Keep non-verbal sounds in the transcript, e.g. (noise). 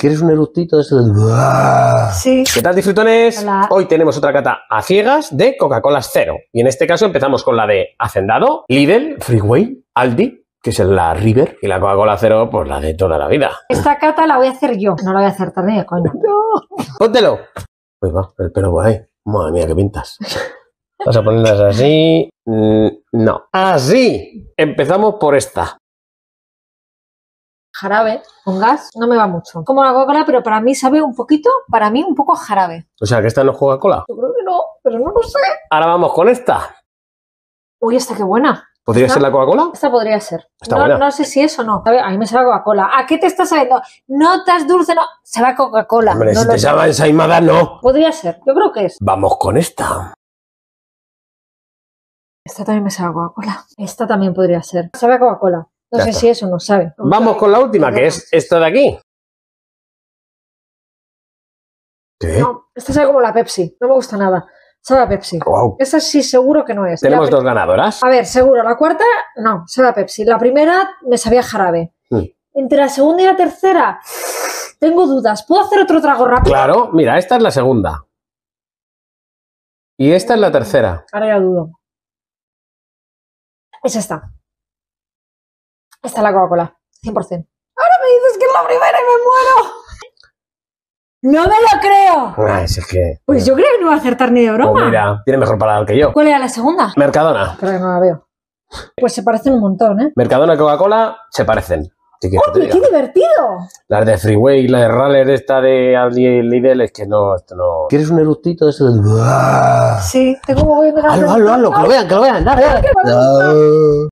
¿Quieres un eructito de esos? Sí. ¿Qué tal, disfrutones? Hoy tenemos otra cata a ciegas de Coca-Cola Cero. Y en este caso empezamos con la de Hacendado, Lidl, Freeway, Aldi, que es la River, y la Coca-Cola Cero, pues la de toda la vida. Esta cata la voy a hacer yo. No la voy a hacer también, coño. (laughs) no. Póntelo. Pues va, el pelo por ahí. Madre mía, qué pintas. Vas a ponerlas así. No. Así. Empezamos por esta jarabe con gas, no me va mucho. Como la Coca-Cola, pero para mí sabe un poquito, para mí un poco jarabe. O sea, que esta no es Coca-Cola. Yo creo que no, pero no lo sé. Ahora vamos con esta. Uy, esta qué buena. ¿Podría ser la Coca-Cola? Esta podría ser. no, sé si es o no. A mí me sabe Coca-Cola. ¿A qué te estás sabiendo? estás dulce, no. Se va Coca-Cola. Hombre, si te sabe ensaimada, no. Podría ser. Yo creo que es. Vamos con esta. Esta también me sabe a Coca-Cola. Esta también podría ser. Sabe a Coca-Cola. No sé si eso no sabe. Vamos con la última, que es esta de aquí. ¿Qué? No, esta sabe como la Pepsi. No me gusta nada. Sabe a Pepsi. Esta sí, seguro que no es. Tenemos dos ganadoras. A ver, seguro. La cuarta, no, sabe a Pepsi. La primera me sabía jarabe. Hmm. Entre la segunda y la tercera, tengo dudas. ¿Puedo hacer otro trago rápido? Claro, mira, esta es la segunda. Y esta es la tercera. Ahora ya dudo. Es esta. Está la Coca-Cola, 100%. Ahora me dices que es la primera y me muero. ¡No me lo creo! Ah, que. Pues yo creo que no va a acertar ni de pues broma. mira, tiene mejor paladar que yo. ¿Cuál era la segunda? Mercadona. Creo que no la veo. Pues se parecen un montón, ¿eh? Mercadona y Coca-Cola se parecen. qué divertido! Las de Freeway, la de Raller, esta de Lidl, es que no, esto no. ¿Quieres un eructito de eso? Sí, tengo que Halo, hazlo, hazlo, que lo vean, que lo vean. Dale, dale.